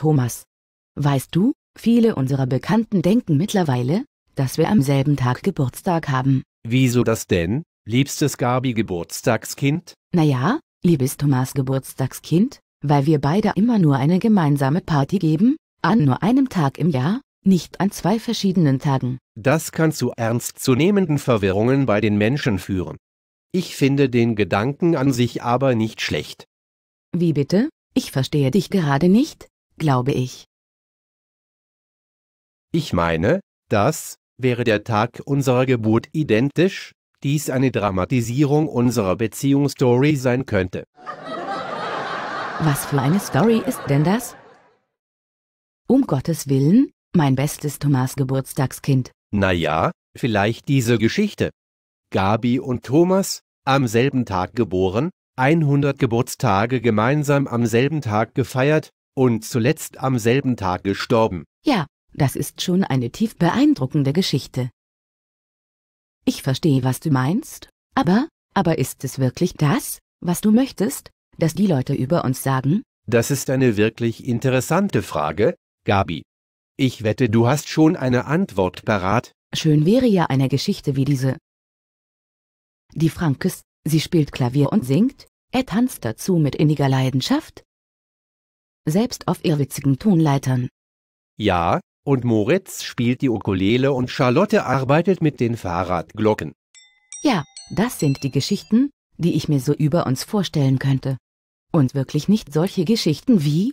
Thomas. Weißt du, viele unserer Bekannten denken mittlerweile, dass wir am selben Tag Geburtstag haben. Wieso das denn, liebstes Gabi Geburtstagskind? Naja, liebes Thomas Geburtstagskind, weil wir beide immer nur eine gemeinsame Party geben, an nur einem Tag im Jahr, nicht an zwei verschiedenen Tagen. Das kann zu ernstzunehmenden Verwirrungen bei den Menschen führen. Ich finde den Gedanken an sich aber nicht schlecht. Wie bitte? Ich verstehe dich gerade nicht glaube ich. Ich meine, das wäre der Tag unserer Geburt identisch, dies eine Dramatisierung unserer Beziehungsstory sein könnte. Was für eine Story ist denn das? Um Gottes Willen, mein bestes Thomas Geburtstagskind. Naja, vielleicht diese Geschichte. Gabi und Thomas, am selben Tag geboren, 100 Geburtstage gemeinsam am selben Tag gefeiert, und zuletzt am selben Tag gestorben. Ja, das ist schon eine tief beeindruckende Geschichte. Ich verstehe, was du meinst, aber, aber ist es wirklich das, was du möchtest, dass die Leute über uns sagen? Das ist eine wirklich interessante Frage, Gabi. Ich wette, du hast schon eine Antwort parat. Schön wäre ja eine Geschichte wie diese. Die Frankes, sie spielt Klavier und singt, er tanzt dazu mit inniger Leidenschaft, selbst auf irrwitzigen Tonleitern. Ja, und Moritz spielt die Ukulele und Charlotte arbeitet mit den Fahrradglocken. Ja, das sind die Geschichten, die ich mir so über uns vorstellen könnte. Und wirklich nicht solche Geschichten wie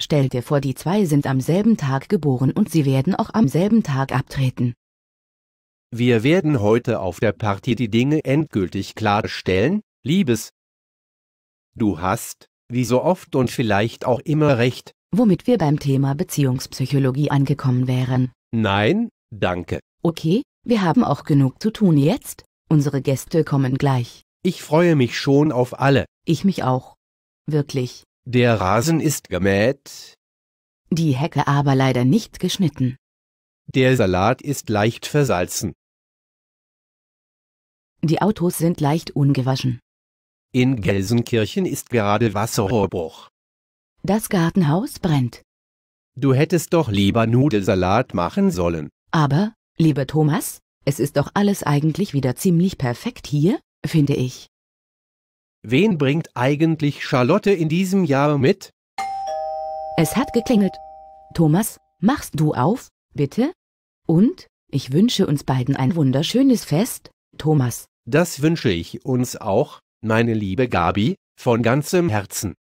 Stell dir vor, die zwei sind am selben Tag geboren und sie werden auch am selben Tag abtreten. Wir werden heute auf der Party die Dinge endgültig klarstellen, Liebes. Du hast wie so oft und vielleicht auch immer recht. Womit wir beim Thema Beziehungspsychologie angekommen wären. Nein, danke. Okay, wir haben auch genug zu tun jetzt. Unsere Gäste kommen gleich. Ich freue mich schon auf alle. Ich mich auch. Wirklich. Der Rasen ist gemäht. Die Hecke aber leider nicht geschnitten. Der Salat ist leicht versalzen. Die Autos sind leicht ungewaschen. In Gelsenkirchen ist gerade Wasserrohrbruch. Das Gartenhaus brennt. Du hättest doch lieber Nudelsalat machen sollen. Aber, lieber Thomas, es ist doch alles eigentlich wieder ziemlich perfekt hier, finde ich. Wen bringt eigentlich Charlotte in diesem Jahr mit? Es hat geklingelt. Thomas, machst du auf, bitte? Und ich wünsche uns beiden ein wunderschönes Fest, Thomas. Das wünsche ich uns auch meine liebe Gabi, von ganzem Herzen.